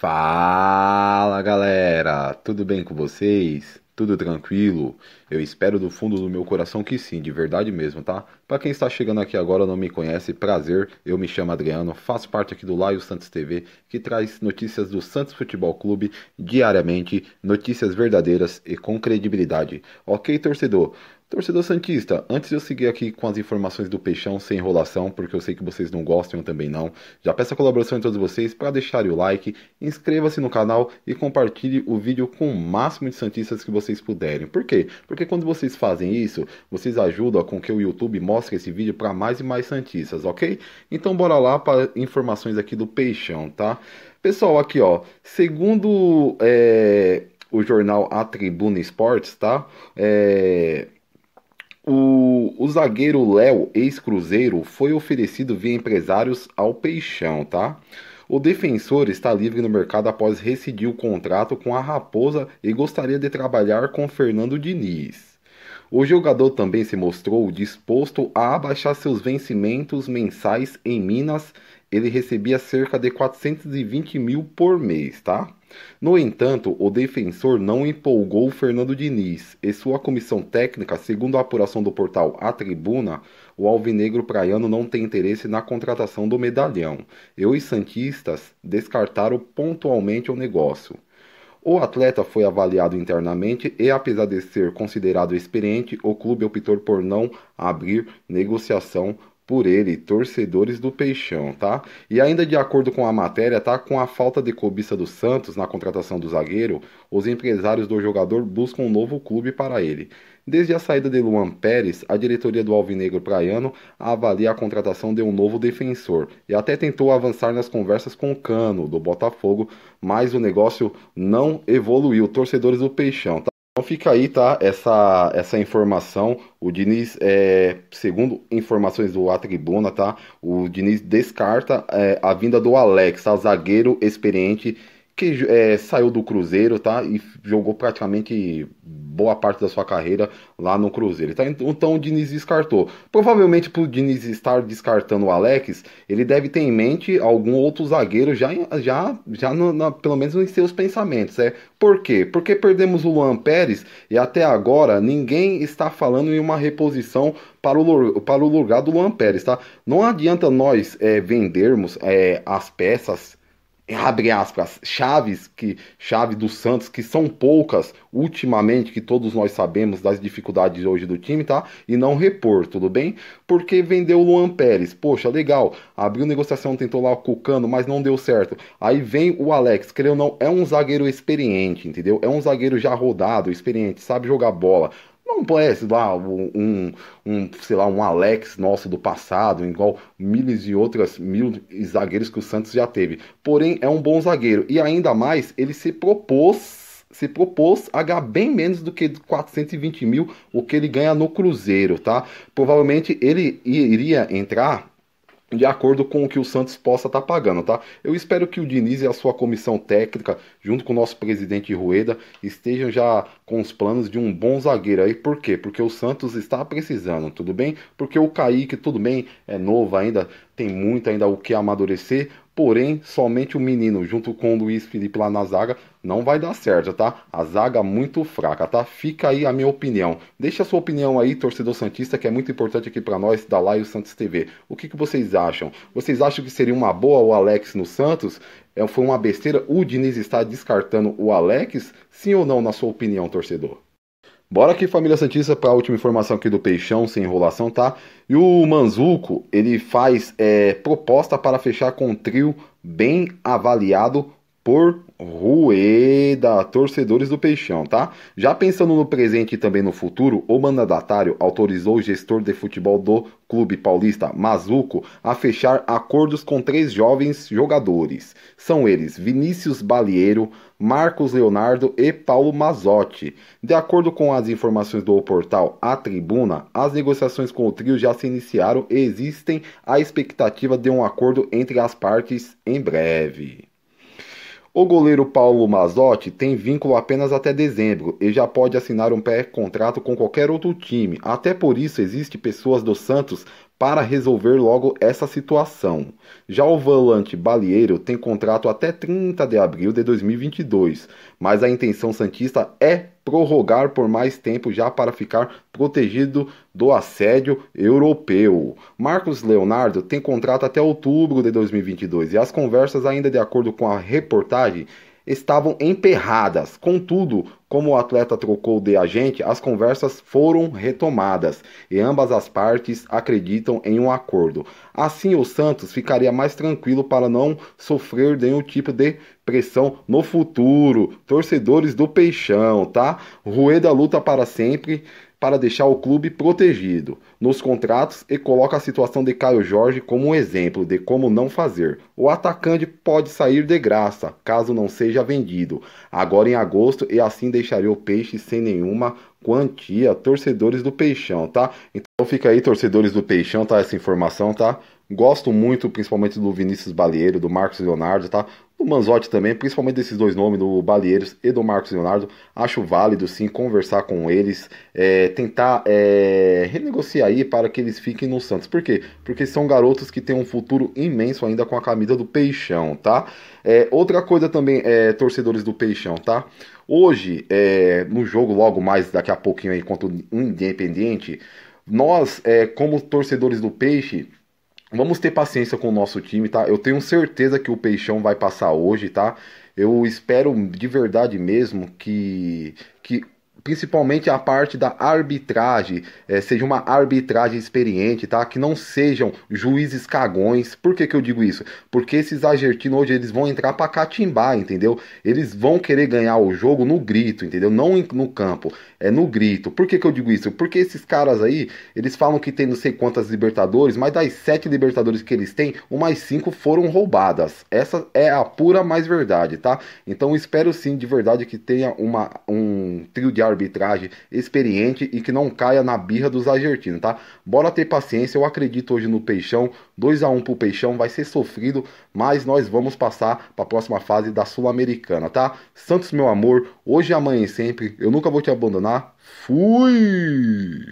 Fala galera, tudo bem com vocês? Tudo tranquilo? Eu espero do fundo do meu coração que sim, de verdade mesmo, tá? Para quem está chegando aqui agora não me conhece, prazer, eu me chamo Adriano, faço parte aqui do Laio Santos TV, que traz notícias do Santos Futebol Clube diariamente, notícias verdadeiras e com credibilidade. Ok, torcedor? Torcedor Santista, antes de eu seguir aqui com as informações do Peixão sem enrolação, porque eu sei que vocês não gostam, eu também não, já peço a colaboração de todos vocês para deixar o like, inscreva-se no canal e compartilhe o vídeo com o máximo de Santistas que vocês puderem. Por quê? Porque quando vocês fazem isso, vocês ajudam com que o YouTube mostre esse vídeo para mais e mais Santistas, ok? Então bora lá para informações aqui do Peixão, tá? Pessoal, aqui ó, segundo é, o jornal A Tribuna Esportes, tá? É o, o zagueiro Léo, ex-cruzeiro, foi oferecido via empresários ao Peixão, tá? O defensor está livre no mercado após rescindir o contrato com a Raposa e gostaria de trabalhar com Fernando Diniz. O jogador também se mostrou disposto a abaixar seus vencimentos mensais em Minas. Ele recebia cerca de 420 mil por mês, tá? No entanto, o defensor não empolgou Fernando Diniz e sua comissão técnica, segundo a apuração do portal A Tribuna, o alvinegro praiano não tem interesse na contratação do medalhão e os santistas descartaram pontualmente o negócio. O atleta foi avaliado internamente e, apesar de ser considerado experiente, o clube optou por não abrir negociação por ele, torcedores do Peixão, tá? E ainda de acordo com a matéria, tá? Com a falta de cobiça do Santos na contratação do zagueiro, os empresários do jogador buscam um novo clube para ele. Desde a saída de Luan Pérez, a diretoria do Alvinegro Praiano avalia a contratação de um novo defensor e até tentou avançar nas conversas com o Cano, do Botafogo, mas o negócio não evoluiu. Torcedores do Peixão, tá? Então fica aí, tá? Essa, essa informação. O Diniz, é, segundo informações do Atribuna, tá? O Diniz descarta é, a vinda do Alex, tá? zagueiro experiente que é, saiu do Cruzeiro, tá? E jogou praticamente boa parte da sua carreira lá no Cruzeiro. Tá, então o Diniz descartou. Provavelmente por Diniz estar descartando o Alex, ele deve ter em mente algum outro zagueiro já, já, já no, na, pelo menos nos seus pensamentos. É. Por quê? Porque perdemos o Luan Pérez e até agora ninguém está falando em uma reposição para o, para o lugar do Luan Pérez, tá? Não adianta nós é, vendermos é, as peças abre aspas, chaves que chave do Santos, que são poucas ultimamente, que todos nós sabemos das dificuldades hoje do time, tá? E não repor, tudo bem? Porque vendeu o Luan Pérez, poxa, legal, abriu negociação, tentou lá o Cucano, mas não deu certo. Aí vem o Alex, querendo ou não, é um zagueiro experiente, entendeu? É um zagueiro já rodado, experiente, sabe jogar bola. Não é, lá um, um, sei lá, um Alex nosso do passado, igual milhas e outras mil zagueiros que o Santos já teve. Porém, é um bom zagueiro. E ainda mais, ele se propôs, se propôs a ganhar bem menos do que 420 mil o que ele ganha no Cruzeiro, tá? Provavelmente ele iria entrar de acordo com o que o Santos possa estar tá pagando, tá? Eu espero que o Diniz e a sua comissão técnica, junto com o nosso presidente Rueda, estejam já com os planos de um bom zagueiro aí. Por quê? Porque o Santos está precisando, tudo bem? Porque o Kaique, tudo bem, é novo ainda, tem muito ainda o que amadurecer, Porém, somente o menino, junto com o Luiz Felipe lá na zaga, não vai dar certo, tá? A zaga muito fraca, tá? Fica aí a minha opinião. Deixa a sua opinião aí, torcedor Santista, que é muito importante aqui para nós da Laio Santos TV. O que, que vocês acham? Vocês acham que seria uma boa o Alex no Santos? É, foi uma besteira? O Diniz está descartando o Alex? Sim ou não, na sua opinião, torcedor? Bora aqui, família Santista, para a última informação aqui do Peixão, sem enrolação, tá? E o Manzuco, ele faz é, proposta para fechar com um trio bem avaliado por Rueda, torcedores do Peixão, tá? Já pensando no presente e também no futuro, o mandatário autorizou o gestor de futebol do clube paulista, Mazuco, a fechar acordos com três jovens jogadores. São eles Vinícius Balieiro, Marcos Leonardo e Paulo Mazotti. De acordo com as informações do portal A Tribuna, as negociações com o trio já se iniciaram e existem a expectativa de um acordo entre as partes em breve. O goleiro Paulo Mazotti tem vínculo apenas até dezembro e já pode assinar um pré-contrato com qualquer outro time. Até por isso existe pessoas do Santos para resolver logo essa situação. Já o volante Balieiro tem contrato até 30 de abril de 2022, mas a intenção santista é prorrogar por mais tempo já para ficar protegido do assédio europeu. Marcos Leonardo tem contrato até outubro de 2022 e as conversas, ainda de acordo com a reportagem, estavam emperradas. Contudo, como o atleta trocou de agente, as conversas foram retomadas e ambas as partes acreditam em um acordo. Assim, o Santos ficaria mais tranquilo para não sofrer nenhum tipo de pressão no futuro, torcedores do Peixão, tá? Rueda luta para sempre para deixar o clube protegido nos contratos e coloca a situação de Caio Jorge como um exemplo de como não fazer. O atacante pode sair de graça, caso não seja vendido, agora em agosto e assim deixaria o Peixe sem nenhuma quantia, torcedores do Peixão, tá? Então fica aí, torcedores do Peixão, tá? Essa informação, tá? Gosto muito, principalmente do Vinícius Balieiro, do Marcos Leonardo, tá? Do Manzotti também, principalmente desses dois nomes, do Balieiros e do Marcos Leonardo. Acho válido, sim, conversar com eles, é, tentar é, renegociar aí para que eles fiquem no Santos. Por quê? Porque são garotos que têm um futuro imenso ainda com a camisa do Peixão, tá? É, outra coisa também, é, torcedores do Peixão, tá? Hoje, é, no jogo logo mais, daqui a pouquinho aí, contra o Independiente, nós, é, como torcedores do Peixe Vamos ter paciência com o nosso time, tá? Eu tenho certeza que o Peixão vai passar hoje, tá? Eu espero de verdade mesmo que, que principalmente a parte da arbitragem, é, seja uma arbitragem experiente, tá? Que não sejam juízes cagões. Por que, que eu digo isso? Porque esses argentinos hoje eles vão entrar para catimbar, entendeu? Eles vão querer ganhar o jogo no grito, entendeu? Não no campo, é no grito. Por que, que eu digo isso? Porque esses caras aí, eles falam que tem não sei quantas Libertadores, mas das sete Libertadores que eles têm, umas cinco foram roubadas. Essa é a pura mais verdade, tá? Então espero sim de verdade que tenha uma, um trio de arbitragem experiente e que não caia na birra dos argentinos, tá? Bora ter paciência, eu acredito hoje no Peixão. 2 a 1 pro Peixão, vai ser sofrido, mas nós vamos passar para a próxima fase da Sul-Americana, tá? Santos, meu amor, hoje e amanhã e sempre, eu nunca vou te abandonar. Fui!